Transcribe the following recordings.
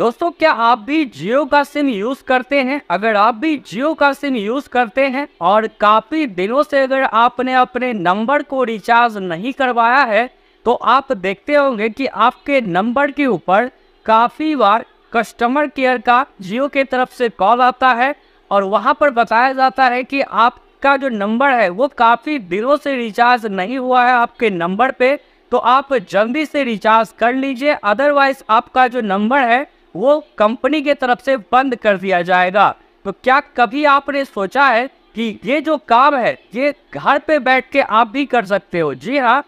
दोस्तों क्या आप भी जियो का सिम यूज करते हैं अगर आप भी जियो का सिम यूज करते हैं और काफी दिनों से अगर आपने अपने नंबर को रिचार्ज नहीं करवाया है तो आप देखते होंगे कि आपके नंबर के ऊपर काफ़ी बार कस्टमर केयर का जियो के तरफ से कॉल आता है और वहां पर बताया जाता है कि आपका जो नंबर है वो काफ़ी दिनों से रिचार्ज नहीं हुआ है आपके नंबर पे तो आप जल्दी से रिचार्ज कर लीजिए अदरवाइज आपका जो नंबर है वो कंपनी के तरफ से बंद कर दिया जाएगा तो क्या कभी आपने सोचा है कि ये जो काम है ये घर पे बैठ के आप भी कर सकते हो जी हाँ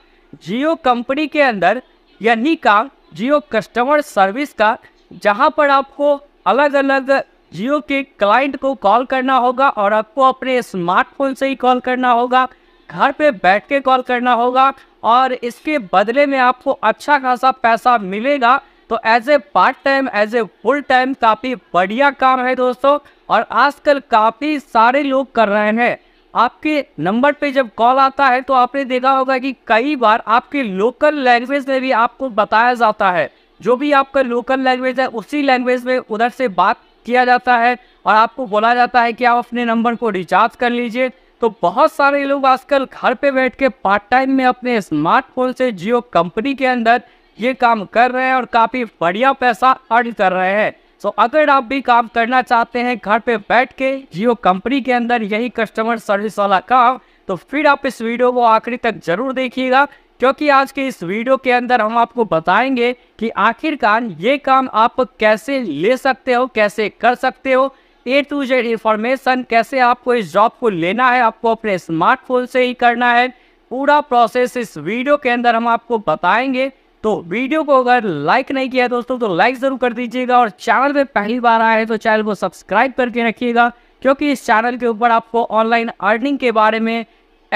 जियो कंपनी के अंदर यही काम जियो कस्टमर सर्विस का जहाँ पर आपको अलग अलग जियो के क्लाइंट को कॉल करना होगा और आपको अपने स्मार्टफोन से ही कॉल करना होगा घर पे बैठ के कॉल करना होगा और इसके बदले में आपको अच्छा खासा पैसा मिलेगा तो as a part time as a full time काफ़ी बढ़िया काम है दोस्तों और आजकल काफ़ी सारे लोग कर रहे हैं आपके नंबर पे जब कॉल आता है तो आपने देखा होगा कि कई बार आपके लोकल लैंग्वेज में भी आपको बताया जाता है जो भी आपका लोकल लैंग्वेज है उसी लैंग्वेज में उधर से बात किया जाता है और आपको बोला जाता है कि आप अपने नंबर को रिचार्ज कर लीजिए तो बहुत सारे लोग आजकल घर पे बैठ के पार्ट टाइम में अपने स्मार्टफोन से जियो कंपनी के अंदर ये काम कर रहे हैं और काफ़ी बढ़िया पैसा अर्न कर रहे हैं सो so, अगर आप भी काम करना चाहते हैं घर पे बैठ के जियो कंपनी के अंदर यही कस्टमर सर्विस वाला काम तो फिर आप इस वीडियो को आखिरी तक जरूर देखिएगा क्योंकि आज के इस वीडियो के अंदर हम आपको बताएंगे कि आखिरकार ये काम आप कैसे ले सकते हो कैसे कर सकते हो ए टू जेड इन्फॉर्मेशन कैसे आपको इस जॉब को लेना है आपको अपने स्मार्टफोन से ही करना है पूरा प्रोसेस इस वीडियो के अंदर हम आपको बताएंगे तो वीडियो को अगर लाइक नहीं किया दोस्तों तो लाइक ज़रूर कर दीजिएगा और चैनल पे पहली बार आए हैं तो चैनल को सब्सक्राइब करके रखिएगा क्योंकि इस चैनल के ऊपर आपको ऑनलाइन अर्निंग के बारे में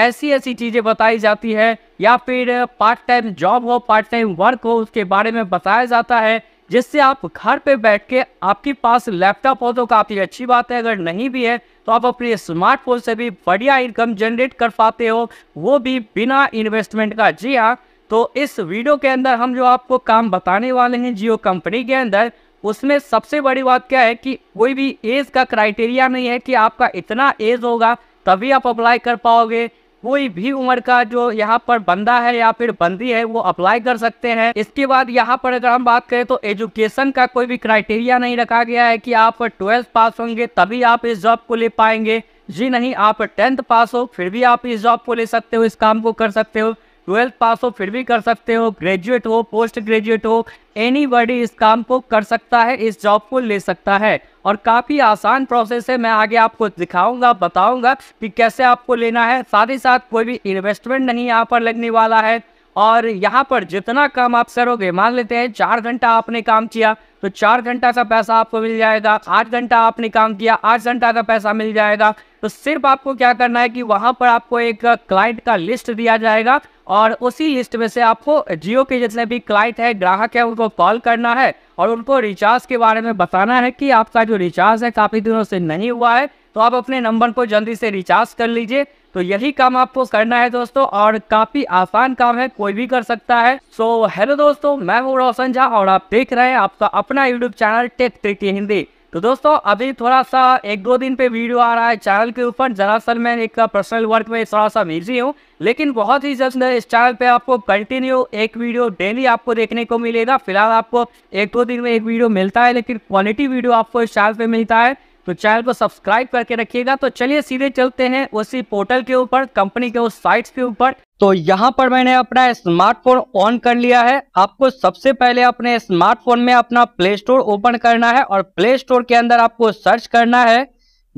ऐसी ऐसी चीज़ें बताई जाती है या फिर पार्ट टाइम जॉब हो पार्ट टाइम वर्क हो उसके बारे में बताया जाता है जिससे आप घर पे बैठ के आपके पास लैपटॉप हो तो काफ़ी अच्छी बात है अगर नहीं भी है तो आप अपने स्मार्टफोन से भी बढ़िया इनकम जनरेट कर पाते हो वो भी बिना इन्वेस्टमेंट का जी हाँ तो इस वीडियो के अंदर हम जो आपको काम बताने वाले हैं जियो कंपनी के अंदर उसमें सबसे बड़ी बात क्या है कि कोई भी एज का क्राइटेरिया नहीं है कि आपका इतना एज होगा तभी आप अप्लाई कर पाओगे कोई भी उम्र का जो यहाँ पर बंदा है या फिर बंदी है वो अप्लाई कर सकते हैं इसके बाद यहाँ पर अगर हम बात करें तो एजुकेशन का कोई भी क्राइटेरिया नहीं रखा गया है कि आप ट्वेल्थ पास होंगे तभी आप इस जॉब को ले पाएंगे जी नहीं आप टेंथ पास हो फिर भी आप इस जॉब को ले सकते हो इस काम को कर सकते हो ट्वेल्थ पास हो फिर भी कर सकते हो ग्रेजुएट हो पोस्ट ग्रेजुएट हो एनी इस काम को कर सकता है इस जॉब को ले सकता है और काफ़ी आसान प्रोसेस है मैं आगे आपको दिखाऊंगा बताऊंगा कि कैसे आपको लेना है साथ ही साथ कोई भी इन्वेस्टमेंट नहीं यहाँ पर लगने वाला है और यहाँ पर जितना काम आप करोगे मान लेते हैं चार घंटा आपने काम किया तो चार घंटा का पैसा आपको मिल जाएगा आठ घंटा आपने काम किया आठ घंटा का पैसा मिल जाएगा तो सिर्फ आपको क्या करना है कि वहाँ पर आपको एक क्लाइंट का लिस्ट दिया जाएगा और उसी लिस्ट में से आपको जियो के जितने भी क्लाइंट है ग्राहक है उनको कॉल करना है और उनको रिचार्ज के बारे में बताना है कि आपका जो रिचार्ज है काफ़ी दिनों से नहीं हुआ है तो आप अपने नंबर को जल्दी से रिचार्ज कर लीजिए तो यही काम आपको करना है दोस्तों और काफी आसान काम है कोई भी कर सकता है सो so, हेलो दोस्तों मैं हूँ रोशन झा और आप देख रहे हैं आपका अपना YouTube channel tech trick Hindi तो दोस्तों अभी थोड़ा सा एक दो दिन पे वीडियो आ रहा है चैनल के ऊपर दरअसल मैं एक पर्सनल वर्क में थोड़ा सा बिजी हूँ लेकिन बहुत ही जल्द इस चैनल पे आपको कंटिन्यू एक वीडियो डेली आपको देखने को मिलेगा फिलहाल आपको एक दो दिन में एक वीडियो मिलता है लेकिन क्वालिटी वीडियो आपको इस चैनल पे मिलता है तो चैनल को सब्सक्राइब करके रखिएगा तो चलिए सीधे चलते हैं उसी पोर्टल के ऊपर कंपनी के उस साइट्स के ऊपर तो यहाँ पर मैंने अपना स्मार्टफोन ऑन कर लिया है आपको सबसे पहले अपने स्मार्टफोन में अपना प्ले स्टोर ओपन करना है और प्ले स्टोर के अंदर आपको सर्च करना है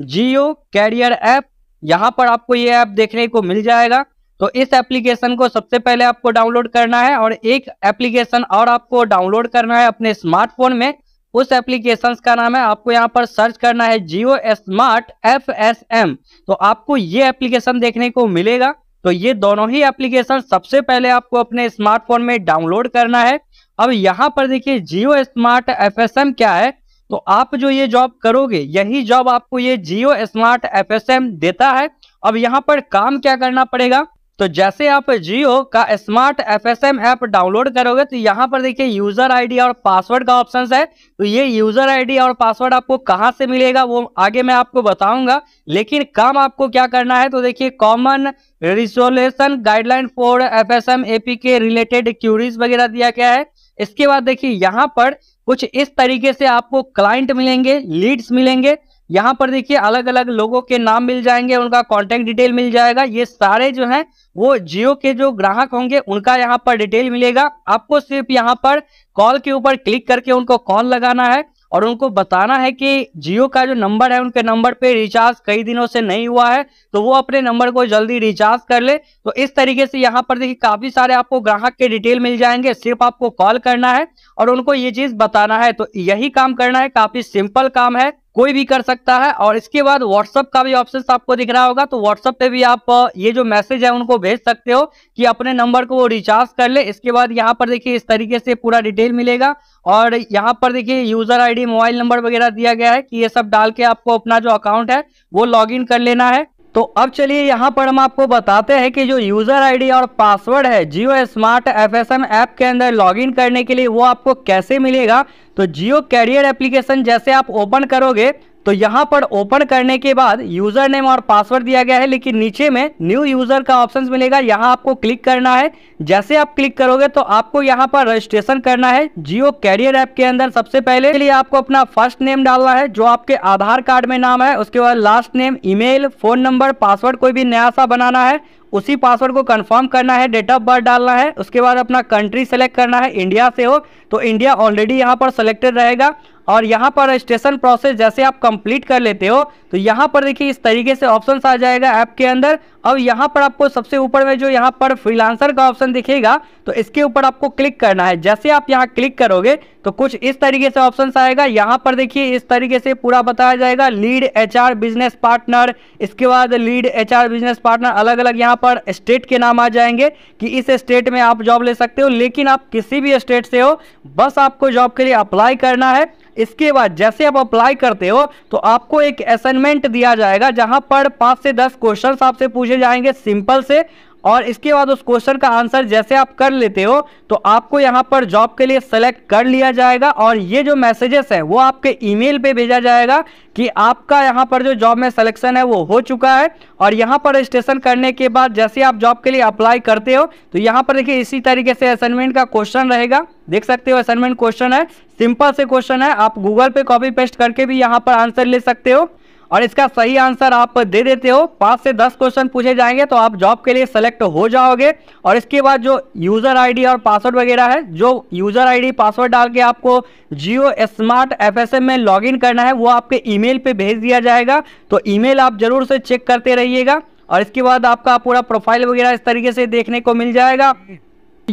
जियो कैरियर ऐप यहाँ पर आपको ये ऐप देखने को मिल जाएगा तो इस एप्लीकेशन को सबसे पहले आपको डाउनलोड करना है और एक एप्लीकेशन और आपको डाउनलोड करना है अपने स्मार्टफोन में उस एप्लीकेशन का नाम है आपको यहाँ पर सर्च करना है Jio smart F S M तो आपको ये एप्लीकेशन देखने को मिलेगा तो ये दोनों ही एप्लीकेशन सबसे पहले आपको अपने स्मार्टफोन में डाउनलोड करना है अब यहाँ पर देखिए Jio smart F S M क्या है तो आप जो ये जॉब करोगे यही जॉब आपको ये Jio smart F S M देता है अब यहाँ पर काम क्या करना पड़ेगा तो जैसे आप जियो का स्मार्ट एफएसएम ऐप डाउनलोड करोगे तो यहाँ पर देखिए यूजर आईडी और पासवर्ड का ऑप्शन है तो ये यूजर आईडी और पासवर्ड आपको कहाँ से मिलेगा वो आगे मैं आपको बताऊंगा लेकिन काम आपको क्या करना है तो देखिए common resolution guideline for FSM के रिलेटेड क्यूरीज वगैरह दिया गया है इसके बाद देखिए यहाँ पर कुछ इस तरीके से आपको क्लाइंट मिलेंगे लीड्स मिलेंगे यहाँ पर देखिए अलग अलग लोगों के नाम मिल जाएंगे उनका कॉन्टैक्ट डिटेल मिल जाएगा ये सारे जो हैं वो जियो के जो ग्राहक होंगे उनका यहाँ पर डिटेल मिलेगा आपको सिर्फ यहाँ पर कॉल के ऊपर क्लिक करके उनको कॉल लगाना है और उनको बताना है कि जियो का जो नंबर है उनके नंबर पे रिचार्ज कई दिनों से नहीं हुआ है तो वो अपने नंबर को जल्दी रिचार्ज कर ले तो इस तरीके से यहाँ पर देखिए काफ़ी सारे आपको ग्राहक के डिटेल मिल जाएंगे सिर्फ आपको कॉल करना है और उनको ये चीज़ बताना है तो यही काम करना है काफ़ी सिंपल काम है कोई भी कर सकता है और इसके बाद व्हाट्सअप का भी ऑप्शन आपको दिख रहा होगा तो व्हाट्सअप पे भी आप ये जो मैसेज है उनको भेज सकते हो कि अपने नंबर को वो रिचार्ज कर ले इसके बाद यहाँ पर देखिए इस तरीके से पूरा डिटेल मिलेगा और यहाँ पर देखिए यूजर आईडी मोबाइल नंबर वगैरह दिया गया है कि ये सब डाल के आपको अपना जो अकाउंट है वो लॉग कर लेना है तो अब चलिए यहाँ पर हम आपको बताते हैं कि जो यूज़र आईडी और पासवर्ड है जियो स्मार्ट एफएसएम ऐप के अंदर लॉगिन करने के लिए वो आपको कैसे मिलेगा तो जियो कैरियर एप्लीकेशन जैसे आप ओपन करोगे तो यहाँ पर ओपन करने के बाद यूज़र नेम और पासवर्ड दिया गया है लेकिन नीचे में न्यू यूज़र का ऑप्शन मिलेगा यहाँ आपको क्लिक करना है जैसे आप क्लिक करोगे तो आपको यहाँ पर रजिस्ट्रेशन करना है जियो कैरियर ऐप के अंदर सबसे पहले लिए आपको अपना फर्स्ट नेम डालना है जो आपके आधार कार्ड में नाम है उसके बाद last name email phone number password कोई भी नया सा बनाना है उसी पासवर्ड को कंफर्म करना है डेट ऑफ बर्थ डालना है उसके बाद अपना कंट्री सेलेक्ट करना है इंडिया से हो तो इंडिया ऑलरेडी यहाँ पर सेलेक्टेड रहेगा और यहाँ पर रजिस्ट्रेशन प्रोसेस जैसे आप कंप्लीट कर लेते हो तो यहाँ पर देखिए इस तरीके से ऑप्शन आ जाएगा ऐप के अंदर अब यहाँ पर आपको सबसे ऊपर में जो यहाँ पर फ्रीलांसर का ऑप्शन दिखेगा तो इसके ऊपर आपको क्लिक करना है जैसे आप यहाँ क्लिक करोगे तो कुछ इस तरीके से ऑप्शन आएगा यहाँ पर देखिए इस तरीके से पूरा बताया जाएगा लीड एचआर बिजनेस पार्टनर इसके बाद लीड एचआर बिजनेस पार्टनर अलग अलग यहाँ पर स्टेट के नाम आ जाएंगे कि इस स्टेट में आप जॉब ले सकते हो लेकिन आप किसी भी स्टेट से हो बस आपको जॉब के लिए अप्लाई करना है इसके बाद जैसे आप अप्लाई करते हो तो आपको एक असाइनमेंट दिया जाएगा जहां पर पांच से दस क्वेश्चन आपसे पूछे जाएंगे सिंपल से और इसके बाद उस क्वेश्चन का आंसर जैसे आप कर लेते हो तो आपको यहाँ पर जॉब के लिए सेलेक्ट कर लिया जाएगा और ये जो मैसेजेस है वो आपके ईमेल पे भेजा जाएगा कि आपका यहाँ पर जो जॉब में सिलेक्शन है वो हो चुका है और यहाँ पर रजिस्ट्रेशन करने के बाद जैसे आप जॉब के लिए अप्लाई करते हो तो यहाँ पर देखिए इसी तरीके से असाइनमेंट का क्वेश्चन रहेगा देख सकते हो असाइनमेंट क्वेश्चन है सिंपल से क्वेश्चन है आप गूगल पे कॉपी पेस्ट करके भी यहाँ पर आंसर ले सकते हो और इसका सही आंसर आप दे देते हो पाँच से दस क्वेश्चन पूछे जाएंगे तो आप जॉब के लिए सेलेक्ट हो जाओगे और इसके बाद जो यूज़र आईडी और पासवर्ड वगैरह है जो यूज़र आईडी पासवर्ड डाल के आपको जियो स्मार्ट एफ में लॉगिन करना है वो आपके ईमेल पे भेज दिया जाएगा तो ईमेल आप ज़रूर से चेक करते रहिएगा और इसके बाद आपका पूरा प्रोफाइल वगैरह इस तरीके से देखने को मिल जाएगा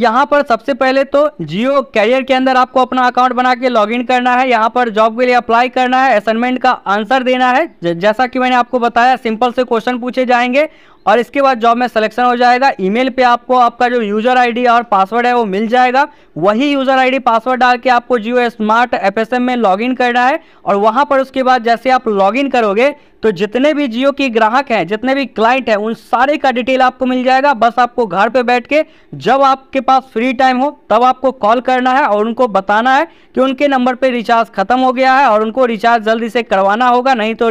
यहाँ पर सबसे पहले तो जियो कैरियर के अंदर आपको अपना अकाउंट बना के लॉग करना है यहाँ पर जॉब के लिए अप्लाई करना है असाइनमेंट का आंसर देना है जैसा कि मैंने आपको बताया सिंपल से क्वेश्चन पूछे जाएंगे और इसके बाद जॉब में सिलेक्शन हो जाएगा ईमेल पे आपको आपका जो यूजर आईडी और पासवर्ड है वो मिल जाएगा वही यूजर आईडी पासवर्ड डाल के आपको जियो स्मार्ट एफएसएम में लॉगिन करना है और वहां पर उसके बाद जैसे आप लॉगिन करोगे तो जितने भी जियो की ग्राहक हैं जितने भी क्लाइंट हैं उन सारे का डिटेल आपको मिल जाएगा बस आपको घर पे बैठ के जब आपके पास फ्री टाइम हो तब आपको कॉल करना है और उनको बताना है कि उनके नंबर पे रिचार्ज खत्म हो गया है और उनको रिचार्ज जल्दी से करवाना होगा नहीं तो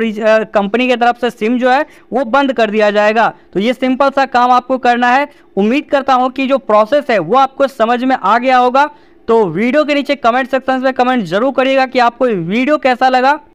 कंपनी की तरफ से सिम जो है वो बंद कर दिया जाएगा तो ये सिंपल सा काम आपको करना है उम्मीद करता हूँ कि जो प्रोसेस है वो आपको समझ में आ गया होगा तो वीडियो के नीचे कमेंट सेक्शन में कमेंट जरूर करिएगा कि आपको वीडियो कैसा लगा